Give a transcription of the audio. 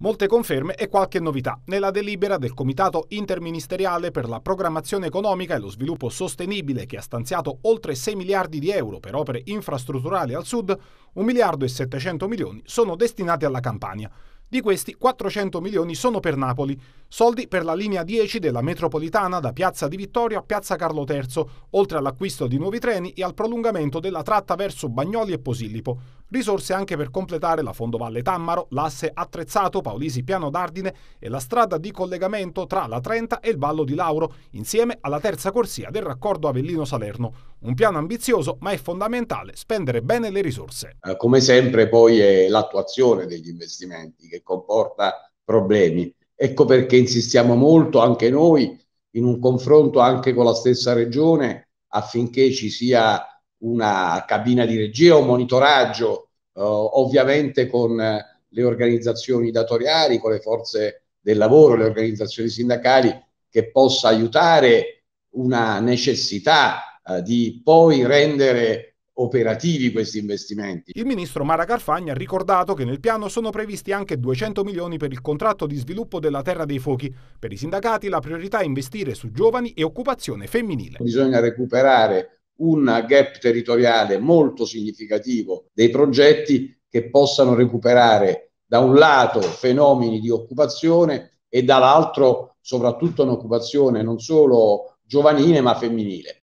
Molte conferme e qualche novità nella delibera del Comitato interministeriale per la programmazione economica e lo sviluppo sostenibile che ha stanziato oltre 6 miliardi di euro per opere infrastrutturali al sud, 1 miliardo e 700 milioni sono destinati alla Campania. Di questi 400 milioni sono per Napoli, soldi per la linea 10 della metropolitana da Piazza di Vittorio a Piazza Carlo III, oltre all'acquisto di nuovi treni e al prolungamento della tratta verso Bagnoli e Posillipo. Risorse anche per completare la Fondovalle Tammaro, l'asse attrezzato Paolisi Piano d'Ardine e la strada di collegamento tra la Trenta e il Vallo di Lauro, insieme alla terza corsia del raccordo Avellino-Salerno. Un piano ambizioso, ma è fondamentale spendere bene le risorse. Eh, come sempre poi è l'attuazione degli investimenti che che comporta problemi. Ecco perché insistiamo molto anche noi in un confronto anche con la stessa regione affinché ci sia una cabina di regia, un monitoraggio eh, ovviamente con eh, le organizzazioni datoriali, con le forze del lavoro, le organizzazioni sindacali che possa aiutare una necessità eh, di poi rendere operativi questi investimenti. Il ministro Mara Carfagna ha ricordato che nel piano sono previsti anche 200 milioni per il contratto di sviluppo della Terra dei Fuochi. Per i sindacati la priorità è investire su giovani e occupazione femminile. Bisogna recuperare un gap territoriale molto significativo dei progetti che possano recuperare da un lato fenomeni di occupazione e dall'altro soprattutto un'occupazione non solo giovanile ma femminile.